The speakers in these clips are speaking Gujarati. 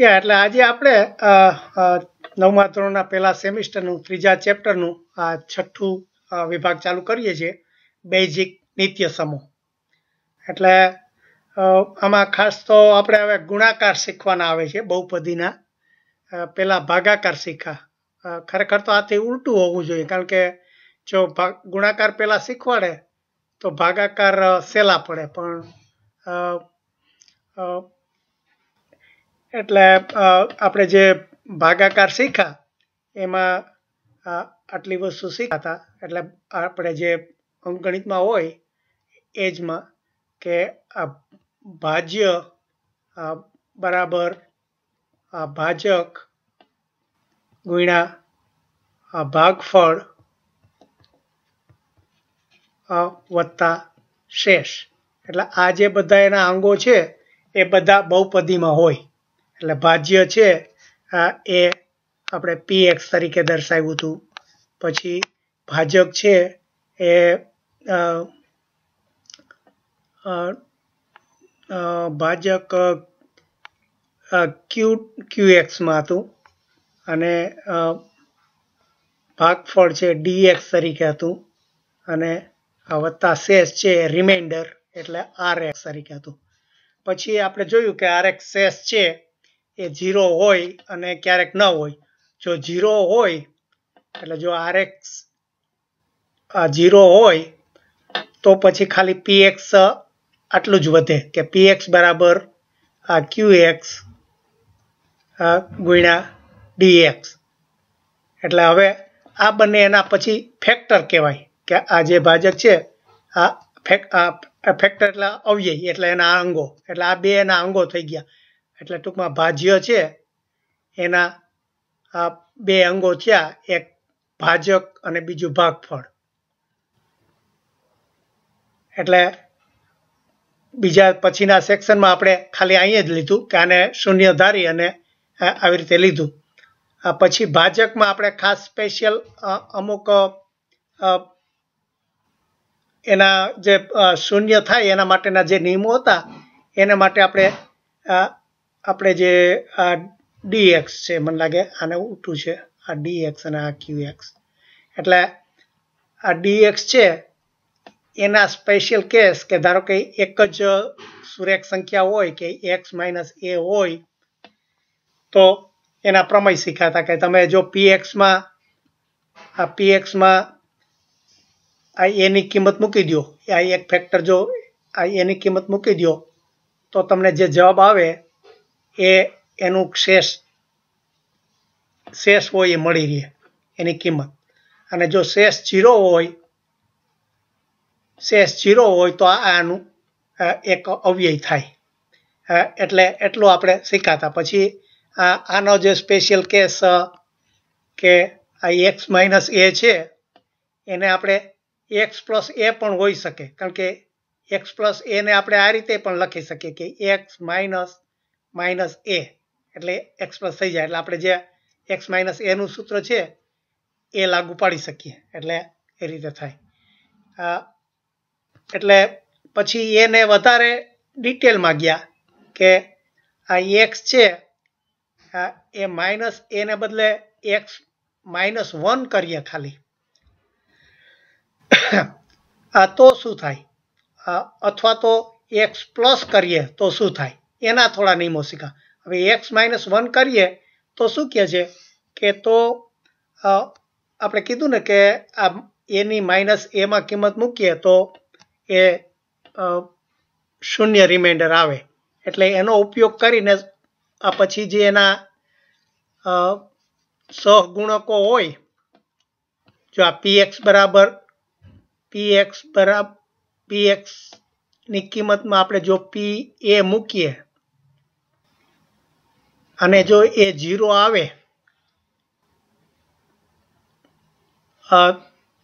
યા એટલે આજે આપણે નવમા ધોરણના પહેલા સેમિસ્ટરનું ત્રીજા ચેપ્ટરનું આ છઠ્ઠું વિભાગ ચાલુ કરીએ છીએ બેઝિક નિત્ય સમૂહ એટલે આમાં ખાસ તો આપણે હવે ગુણાકાર શીખવાના આવે છે બહુપદીના પહેલાં ભાગાકાર શીખા ખરેખર તો આથી ઉલટું હોવું જોઈએ કારણ કે જો ગુણાકાર પહેલાં શીખવાડે તો ભાગાકાર સહેલા પડે પણ એટલે આપણે જે ભાગાકાર શીખ્યા એમાં આટલી વસ્તુ શીખાતા એટલે આપણે જે અંકગણિતમાં હોય એ જમાં કે આ ભાજ્ય બરાબર આ ભાજક ગુણ્યા આ ભાગફળ વત્તા શેષ એટલે આ જે બધા એના અંગો છે એ બધા બહુપદીમાં હોય એટલે ભાજ્ય છે આ એ આપણે પી એક્સ તરીકે દર્શાવ્યું હતું પછી ભાજક છે એ ભાજક ક્યુ ક્યુ એક્સમાં હતું અને ભાગફળ છે ડી એક્સ તરીકે હતું અને આ વત્તા શેષ છે રિમાઇન્ડર એટલે આર એક્સ તરીકે હતું પછી આપણે જોયું કે આર એક્સ શેષ છે એ ઝીરો હોય અને ક્યારેક ન હોય જો ઝીરો હોય એટલે જો આર આરએક્સ ઝીરો હોય તો પછી ખાલી પી એક્સ આટલું જ વધે કે પી એક્સ બરાબર આ ક્યુએક્સ ગુણ્યા ડી એક્સ એટલે હવે આ બંને એના પછી ફેક્ટર કહેવાય કે આ જે ભાજક છે આ ફેક ફેક્ટર એટલે અવ્યય એટલે એના અંગો એટલે આ બે એના અંગો થઈ ગયા એટલે ટૂંકમાં ભાજ્ય છે એના આ બે અંગો થયા એક ભાજક અને બીજું ભાગફળ એટલે બીજા પછીના સેક્શનમાં આપણે ખાલી અહીંયા જ લીધું કે આને શૂન્ય ધારી અને આવી રીતે લીધું પછી ભાજકમાં આપણે ખાસ સ્પેશિયલ અમુક એના જે શૂન્ય થાય એના માટેના જે નિયમો હતા એના માટે આપણે આપણે જે આ ડી એક્સ છે મને લાગે આને ઉઠું છે આ ડી એક્સ અને આ ક્યુ એક્સ એટલે આ ડી એક્સ છે એના સ્પેશિયલ કેસ કે ધારો કે એક જ સુરેખ સંખ્યા હોય કે એક્સ માઇનસ એ હોય તો એના પ્રમેય શીખાતા કે તમે જો પી એક્સમાં આ પી એક્સમાં આ એની કિંમત મૂકી દો આ એક ફેક્ટર જો આ એની કિંમત મૂકી દો તો તમને જે જવાબ આવે એ એનું શેષ શેષ હોય એ મળી રહે એની કિંમત અને જો શેષ જીરો હોય શેષ જીરો હોય તો આનું એક અવ્યય થાય એટલે એટલું આપણે શીખાતા પછી આનો જે સ્પેશિયલ કેસ કે આ એક્સ માઇનસ એ છે એને આપણે એક્સ પ્લસ એ પણ હોઈ શકે કારણ કે એક્સ પ્લસ એને આપણે આ રીતે પણ લખી શકીએ કે એક્સ માઇનસ માઇનસ એ એટલે એક્સ પ્લસ થઈ જાય એટલે આપણે જે એક્સ માઇનસ એનું સૂત્ર છે એ લાગુ પાડી શકીએ એટલે એ રીતે થાય એટલે પછી એને વધારે ડિટેલમાં ગયા કે આ એક્સ છે એ માઇનસ એને બદલે એક્સ માઇનસ વન કરીએ ખાલી આ તો શું થાય અથવા તો એક્સ પ્લસ કરીએ તો શું થાય એના થોડા નિયમો શીખા હવે એક્સ માઇનસ વન કરીએ તો શું કહે છે કે તો આપણે કીધું ને કે આ એની માઇનસ એમાં કિંમત મૂકીએ તો એ શૂન્ય રિમાઇન્ડર આવે એટલે એનો ઉપયોગ કરીને આ પછી જે એના સહગુણકો હોય જો આ પી એક્સ બરાબર પી એક્સ બરાબર પી એક્સની કિંમતમાં આપણે જો પી એ મૂકીએ અને જો એ જીરો આવે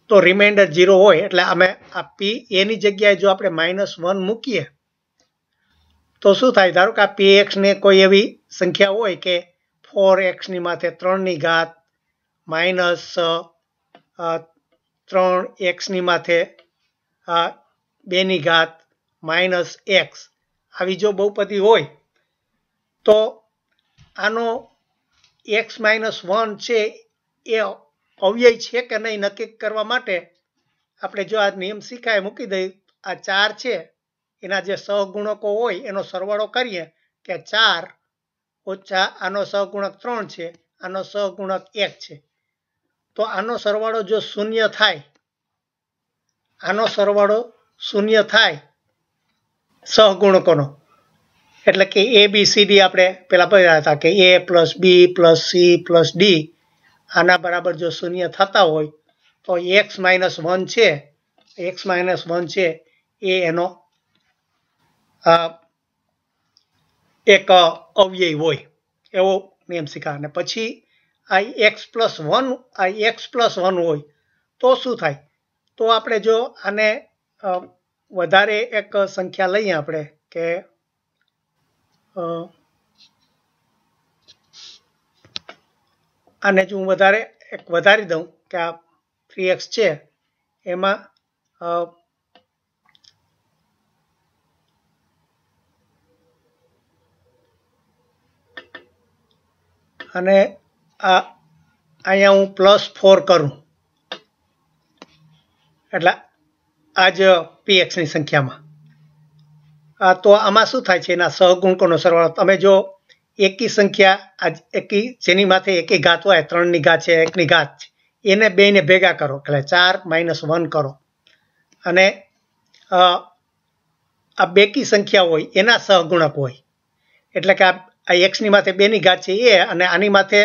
તો રિમાઇન્ડર જીરો હોય એટલે અમે આ પી એની જગ્યાએ જો આપણે માઇનસ વન મૂકીએ તો શું થાય ધારો કે આ પી એક્સને કોઈ એવી સંખ્યા હોય કે ફોર એક્સની માથે ત્રણની ઘાત માઇનસ ત્રણ એક્સની માથે બેની ઘાત માઇનસ એક્સ આવી જો બહુપતિ હોય તો આનો એક્સ માઇનસ વન છે એ અવ્યય છે કે નહીં નક્કી કરવા માટે આપણે જો આ નિયમ શીખાય મૂકી દઈએ આ ચાર છે એના જે સહગુણકો હોય એનો સરવાળો કરીએ કે ચાર ઓછા આનો સહગુણક ત્રણ છે આનો સહગુણક એક છે તો આનો સરવાળો જો શૂન્ય થાય આનો સરવાળો શૂન્ય થાય સહગુણકોનો એટલે કે એ બી સી ડી આપણે પહેલાં ભર્યા હતા કે a plus b plus c plus d આના બરાબર જો શૂન્ય થતા હોય તો એક્સ માઇનસ વન છે એક્સ માઇનસ વન છે એ એનો એક અવ્યય હોય એવો નિયમ શીખા અને પછી આ એક્સ પ્લસ વન આ એક્સ પ્લસ વન હોય તો શું થાય તો આપણે જો આને વધારે એક સંખ્યા લઈએ આપણે કે આને જ હું વધારે એક વધારી દઉં કે આ થ્રી એક્સ છે એમાં અને આ અહીંયા હું પ્લસ ફોર કરું એટલે આજ પીએક્સની સંખ્યામાં તો આમાં શું થાય છે એના સહગુણકોનો સરવાળો તમે જો એકી સંખ્યા આ એકી જેની માથે એકી ઘાત હોય ત્રણની ઘાત છે એકની ઘાત છે એને બેને ભેગા કરો એટલે ચાર માઇનસ વન કરો અને આ બેકી સંખ્યા હોય એના સહગુણક હોય એટલે કે આ એક્સની માથે બેની ઘાત છે એ અને આની માથે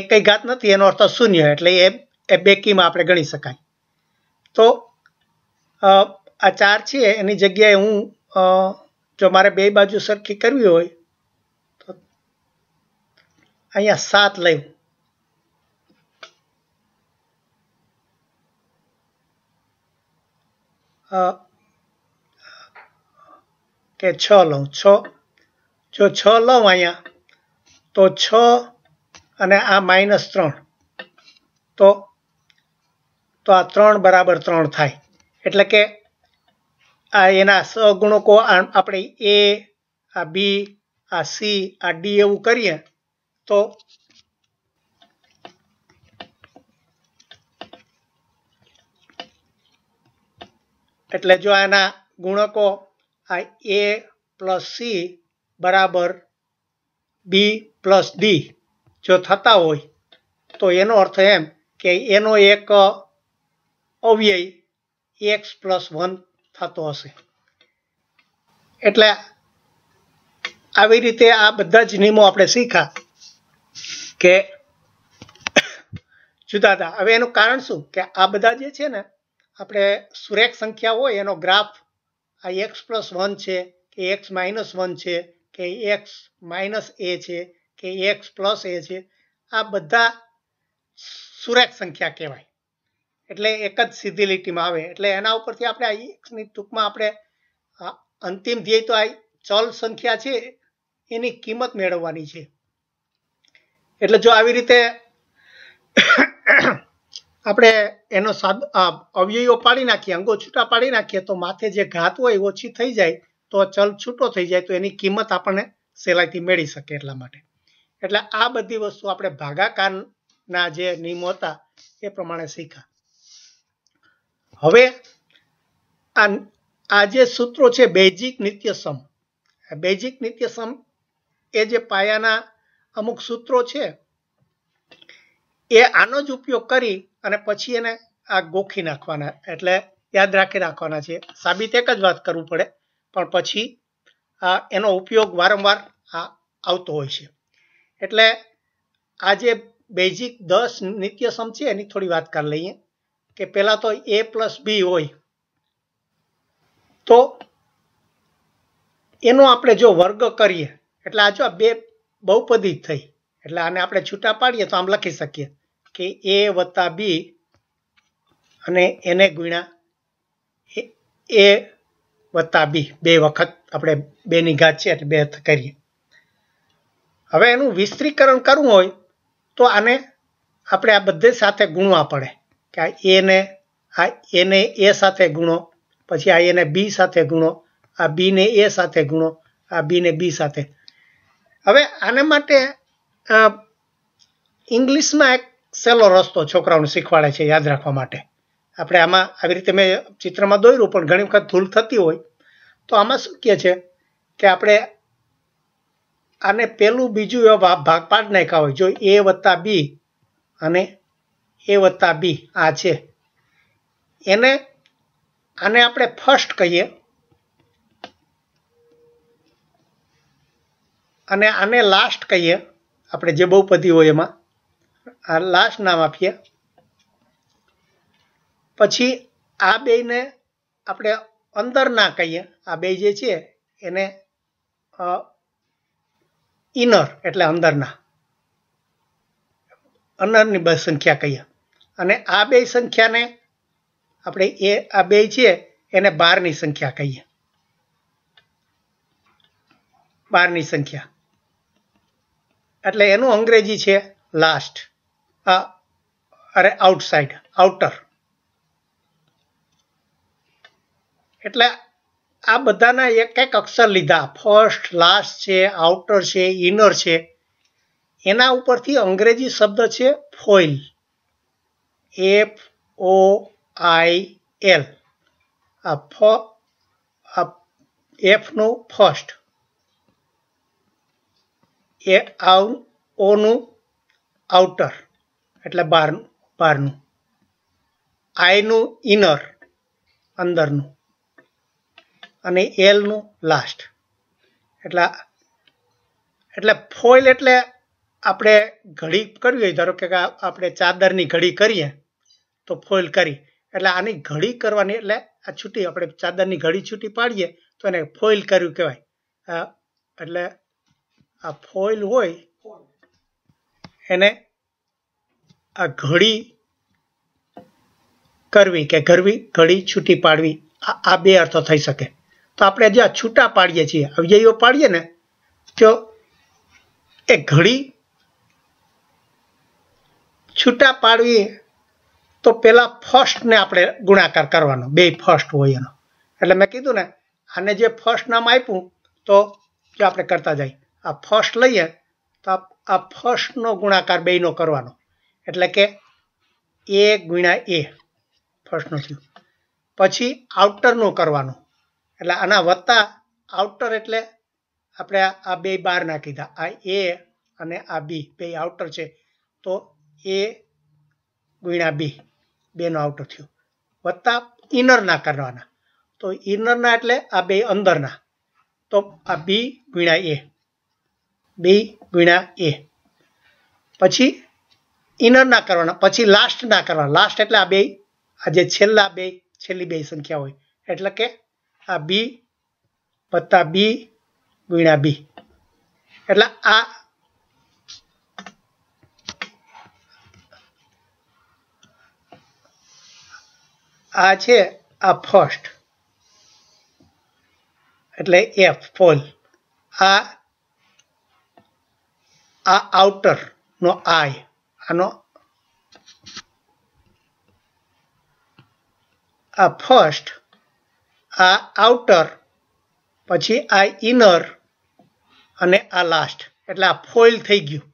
એક કઈ ઘાત નથી એનો અર્થ શૂન્ય એટલે એ એ બેકીમાં આપણે ગણી શકાય તો આ ચાર છે એની જગ્યાએ હું જો મારે બે બાજુ સરખી કરવી હોય તો અહીંયા સાત લઉં કે છ લઉં છ જો છ લઉં અહીંયા તો છ અને આ માઇનસ ત્રણ તો તો આ ત્રણ બરાબર ત્રણ થાય એટલે કે આ એના સહગુણકો આપણે એ આ બી આ સી આ ડી એવું કરીએ તો એટલે જો આના ગુણકો આ એ પ્લસ સી બરાબર બી પ્લસ ડી જો થતા હોય તો એનો અર્થ એમ કે એનો એક અવ્યય એક્સ પ્લસ વન થતો હશે એટલે આવી રીતે આ બધા જ નિયમો આપણે શીખ્યા કે જુદા હતા હવે એનું કારણ શું કે આ બધા જે છે ને આપણે સુરેખ સંખ્યા હોય એનો ગ્રાફ આ એક્સ પ્લસ વન છે કે એક્સ માઇનસ વન છે કે એક્સ માઇનસ એ છે કે એક્સ પ્લસ એ છે આ બધા સુરેખ સંખ્યા કહેવાય એટલે એક જ સીધી લીટીમાં આવે એટલે એના ઉપરથી આપણે આ એક્સની ટૂંકમાં આપણે અંતિમ ધ્યેય તો આ ચલ સંખ્યા છે એની કિંમત મેળવવાની છે એટલે જો આવી રીતે આપણે એનો સાદ અવ્યયો પાડી નાખીએ અંગો છૂટા પાડી નાખીએ તો માથે જે ઘાત હોય ઓછી થઈ જાય તો ચલ છૂટો થઈ જાય તો એની કિંમત આપણને સહેલાઈથી મેળવી શકે એટલા માટે એટલે આ બધી વસ્તુ આપણે ભાગાકારના જે નિયમો હતા એ પ્રમાણે શીખા હવે આ આ જે સૂત્રો છે બેઝિક નિત્યસમ બેઝિક નિત્યસમ એ જે પાયાના અમુક સૂત્રો છે એ આનો જ ઉપયોગ કરી અને પછી એને આ ગોખી નાખવાના એટલે યાદ રાખી રાખવાના છે સાબિત એક જ વાત કરવું પડે પણ પછી એનો ઉપયોગ વારંવાર આવતો હોય છે એટલે આ જે બેઝિક દસ નિત્યસમ છે એની થોડી વાત કરી લઈએ કે પહેલાં તો એ પ્લસ બી હોય તો એનો આપણે જો વર્ગ કરીએ એટલે આ જો આ બે બહુપદી થઈ એટલે આને આપણે છૂટા પાડીએ તો આમ લખી શકીએ કે એ વત્તા બી અને એને ગુણ્યા એ વત્તા બી બે વખત આપણે બેની ઘાત છે એટલે બે કરીએ હવે એનું વિસ્તરીકરણ કરવું હોય તો આને આપણે આ બધે સાથે ગુણવા પડે કે આ એને આ એને એ સાથે ગુણો પછી આ એને બી સાથે ગુણો આ બીને એ સાથે ગુણો આ બીને બી સાથે હવે આને માટે ઇંગ્લિશમાં એક સહેલો રસ્તો છોકરાઓને શીખવાડે છે યાદ રાખવા માટે આપણે આમાં આવી રીતે મેં ચિત્રમાં દોર્યું પણ ઘણી વખત ભૂલ થતી હોય તો આમાં શું કહે છે કે આપણે આને પહેલું બીજું એવા ભાગ પાડ નાખ્યા હોય જો એ વત્તા બી અને એ વત્તા બી આ છે એને આને આપણે ફર્સ્ટ કહીએ અને આને લાસ્ટ કહીએ આપણે જે બહુપદી હોય એમાં આ લાસ્ટ નામ આપીએ પછી આ બેને આપણે અંદર ના કહીએ આ બે જે છે એને ઇનર એટલે અંદરના અનરની સંખ્યા કહીએ અને આ બે સંખ્યાને આપણે એ આ બે છે એને બારની સંખ્યા કહીએ બારની સંખ્યા એટલે એનું અંગ્રેજી છે લાસ્ટ આ અરે આઉટસાઇડ આઉટર એટલે આ બધાના એક એક અક્ષર લીધા ફર્સ્ટ લાસ્ટ છે આઉટર છે ઇનર છે એના ઉપરથી અંગ્રેજી શબ્દ છે foil F O I L આ ફ આ એફનું ફર્સ્ટ એ આવ ઓનું આઉટર એટલે બહારનું બહારનું આઈનું ઇનર અંદરનું અને એલનું લાસ્ટ એટલે એટલે ફોઇલ એટલે આપણે ઘડી કરવી હોય ધારો કે આપણે ચાદરની ઘડી કરીએ તો ફોઇલ કરી એટલે આની ઘડી કરવાની એટલે આ છૂટી આપણે ચાદરની ઘડી છૂટી પાડીએ તો એને ફોઇલ કર્યું કહેવાય એટલે આ ફોઇલ હોય એને આ ઘડી કરવી કે ઘરવી ઘડી છૂટી પાડવી આ બે અર્થો થઈ શકે તો આપણે જે આ છૂટા પાડીએ છીએ અવ્યયો પાડીએ ને તો એ ઘડી છૂટા પાડવી તો પહેલાં ફર્સ્ટને આપણે ગુણાકાર કરવાનો બે ફર્સ્ટ હોય એનો એટલે મેં કીધું ને આને જે ફર્સ્ટ નામ આપ્યું તો જો આપણે કરતા જાય આ ફર્સ્ટ લઈએ તો આ ફર્સ્ટનો ગુણાકાર બેનો કરવાનો એટલે કે એ ગુણ્યા એ ફર્સ્ટનું થયું પછી આઉટરનો કરવાનું એટલે આના વત્તા આઉટર એટલે આપણે આ બે બહારના કીધા આ એ અને આ બી બે આઉટર છે તો એ ગુણ્યા બી બેનો આઉટ થયો વત્તા ઇનરના કરવાના તો ઇનરના એટલે આ બે અંદરના તો આ બી વીણા એ બી ગુણ્યા એ પછી ઇનરના કરવાના પછી લાસ્ટના કરવાના લાસ્ટ એટલે આ બે આ જે છેલ્લા બે છેલ્લી બે સંખ્યા હોય એટલે કે આ બી વત્તા બી ગુણ્યા બી એટલે આ આ છે આ ફર્સ્ટ એટલે એફ પોલ આ આ આઉટર નો આય આનો આ ફર્સ્ટ આ આઉટર પછી આ ઇનર અને આ લાસ્ટ એટલે આ ફોઇલ થઈ ગયું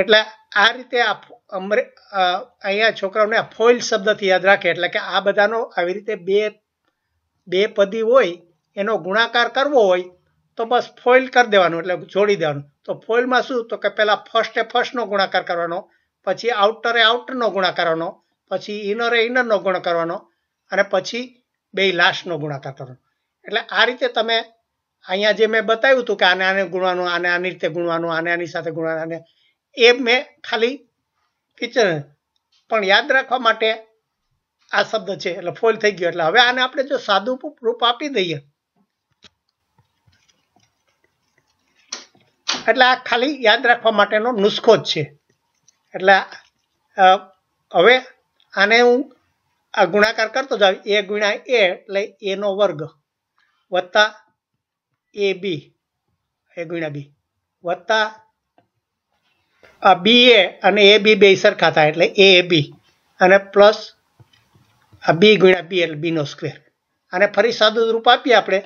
એટલે આ રીતે આ અમરે અહીંયા છોકરાઓને આ ફોઇલ શબ્દથી યાદ રાખે એટલે કે આ બધાનો આવી રીતે બે બે પદી હોય એનો ગુણાકાર કરવો હોય તો બસ ફોઇલ કરી દેવાનું એટલે જોડી દેવાનું તો ફોઇલમાં શું તો કે પહેલાં ફર્સ્ટે ફર્સ્ટનો ગુણાકાર કરવાનો પછી આઉટરે આઉટરનો ગુણાકાર કરવાનો પછી ઇનરે ઇનરનો ગુણ કરવાનો અને પછી બે લાસ્ટનો ગુણાકાર કરવાનો એટલે આ રીતે તમે અહીંયા જે મેં બતાવ્યું હતું કે આને આને ગુણવાનું આને આની રીતે ગુણવાનું આને આની સાથે ગુણવાનું આને એ મેં ખાલી કિચન પણ યાદ રાખવા માટે આ શબ્દ છે એટલે ફોલ થઈ ગયો એટલે હવે આને આપણે જો સાદું રૂપ આપી દઈએ એટલે આ ખાલી યાદ રાખવા માટેનો નુસ્ખો જ છે એટલે હવે આને હું આ ગુણાકાર કરતો જાઉં એ ગુણ્યા એ એટલે એનો વર્ગ વત્તા એ બી એ ગુણ્યા બી વત્તા આ બી એ અને એ બી બે સરખા થાય એટલે એ એ બી અને પ્લસ આ બી ગુણ્યા બી એટલે બીનો સ્ક્વેર અને ફરી સાદું રૂપ આપીએ આપણે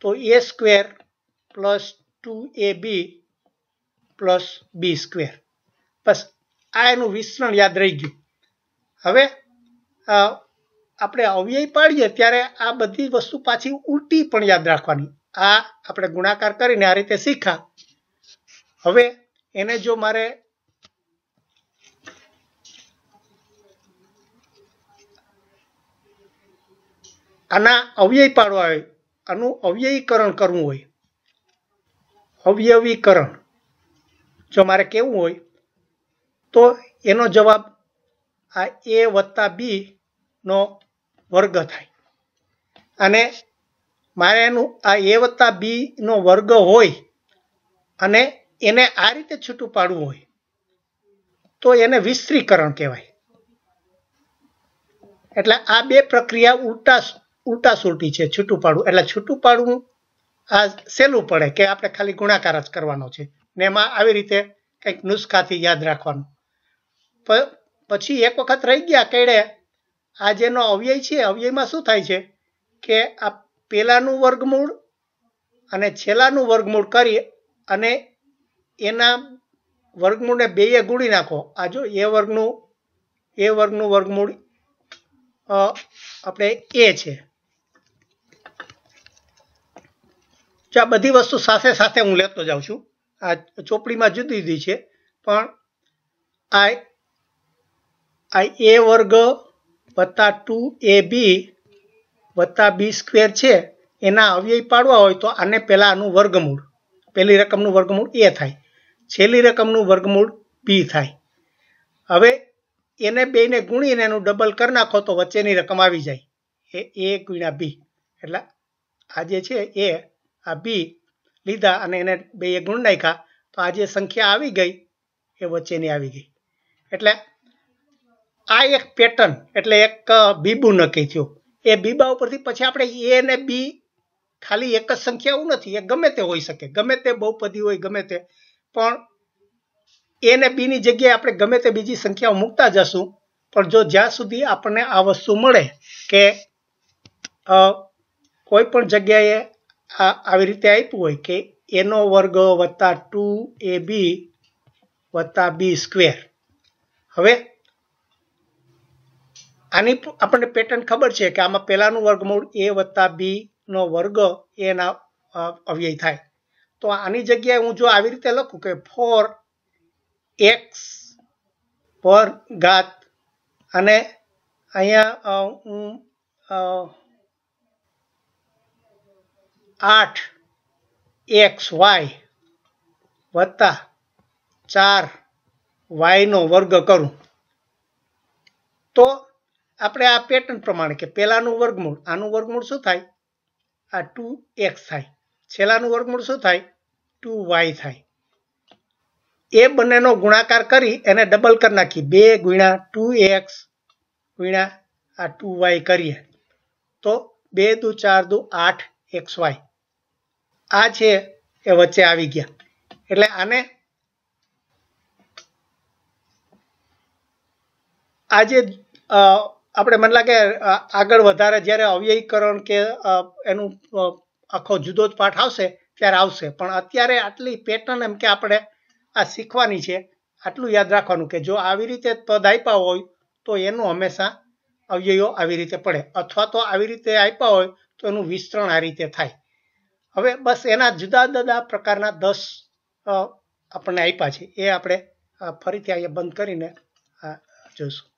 તો a square plus two a b plus b square બસ આ એનું વિસ્તરણ યાદ રહી ગયું હવે આપણે અવ્યય પાડીએ ત્યારે આ બધી વસ્તુ પાછી ઉલટી પણ યાદ રાખવાની આ આપણે ગુણાકાર કરીને આ રીતે શીખા હવે એને જો મારે આના અવ્યય પાડવા હોય આનું અવ્યયીકરણ કરવું હોય અવયવીકરણ જો મારે કેવું હોય તો એનો જવાબ આ એ વત્તા બીનો વર્ગ થાય અને મારે એનું આ એ વત્તા બીનો વર્ગ હોય અને એને આ રીતે છૂટું પાડવું હોય તો એને વિસ્તરીકરણ કહેવાય એટલે આ બે પ્રક્રિયા ઉલટા ઉલટા સુલટી છે છૂટું પાડવું એટલે છૂટું પાડવું આ સહેલું પડે કે આપણે ખાલી ગુણાકાર જ કરવાનો છે ને એમાં આવી રીતે કંઈક નુસ્ખાથી યાદ રાખવાનું પછી એક વખત રહી ગયા કેડે આ જેનો અવ્યય છે અવ્યયમાં શું થાય છે કે આ પહેલાંનું વર્ગમૂળ અને છેલ્લાનું વર્ગમૂળ કરી અને એના વર્ગમૂળને બેએ ગુણી નાખો આ જો એ વર્ગનું એ વર્ગનું વર્ગમૂળ આપણે એ છે જો આ બધી વસ્તુ સાથે સાથે હું લેતો જાઉં છું આ ચોપડીમાં જુદી જુદી છે પણ આ આ એ વર્ગ વત્તા ટુ એ બી વત્તા બી સ્ક્વેર છે એના અવ્યય પાડવા હોય તો આને પહેલાં આનું વર્ગમૂળ પહેલી રકમનું વર્ગમૂળ એ થાય છેલ્લી રકમનું વર્ગમૂળ બી થાય હવે એને બેને ગુણીને એનું ડબલ કરી નાખો તો વચ્ચેની રકમ આવી જાય એ એ ગુણ્યા બી એટલે આ જે છે એ આ બી લીધા અને એને બે એ ગુણ નાખ્યા તો આ જે સંખ્યા આવી ગઈ એ વચ્ચેની આવી ગઈ એટલે આ એક પેટર્ન એટલે એક બીબું નક્કી થયું એ બીબા ઉપરથી પછી આપણે એ અને બી ખાલી એક જ સંખ્યાઓ નથી એ ગમે તે હોઈ શકે ગમે તે બહુપદી હોય ગમે તે પણ એ ને બીની જગ્યાએ આપણે ગમે તે બીજી સંખ્યાઓ મૂકતા જશું પણ જો જ્યાં સુધી આપણને આ વસ્તુ મળે કે કોઈ પણ જગ્યાએ આ આવી રીતે આપ્યું હોય કે એનો વર્ગ વત્તા ટુ એ બી વત્તા બી સ્ક્વેર હવે આની આપણને પેટર્ન ખબર છે કે આમાં પહેલાંનું વર્ગમૂળ એ વત્તા બીનો વર્ગ એના અવ્યય થાય તો આની જગ્યાએ હું જો આવી રીતે લખું કે ફોર એક્સ પર ઘાત અને અહીંયા હું આઠ એક્સ વાય વત્તા ચાર વાયનો વર્ગ કરું તો આપણે આ પેટર્ન પ્રમાણે કે પહેલાંનું વર્ગમૂળ આનું વર્ગમૂળ શું થાય આ ટુ એક્સ થાય છેલ્લાનું વર્ગમૂળ શું થાય ટુ વાય થાય એ બંનેનો ગુણાકાર કરી એને ડબલ કરી નાખી બે ગુણ્યા ટુ એક્સ ગુણ્યા આ ટુ વાય કરીએ તો બે દુ ચાર દુ આઠ એક્સ વાય આ છે એ વચ્ચે આવી ગયા એટલે આને આજે આપણે મને લાગે આગળ વધારે જ્યારે અવ્યયીકરણ કે એનું આખો જુદો જ પાઠ આવશે ત્યારે આવશે પણ અત્યારે આટલી પેટર્ન એમ કે આપણે આ શીખવાની છે આટલું યાદ રાખવાનું કે જો આવી રીતે પદ આપ્યા હોય તો એનું હંમેશા અવ્યયો આવી રીતે પડે અથવા તો આવી રીતે આપ્યા હોય તો એનું વિસ્તરણ આ રીતે થાય હવે બસ એના જુદા જુદા પ્રકારના દસ આપણને આપ્યા છે એ આપણે ફરીથી અહીંયા બંધ કરીને જોઈશું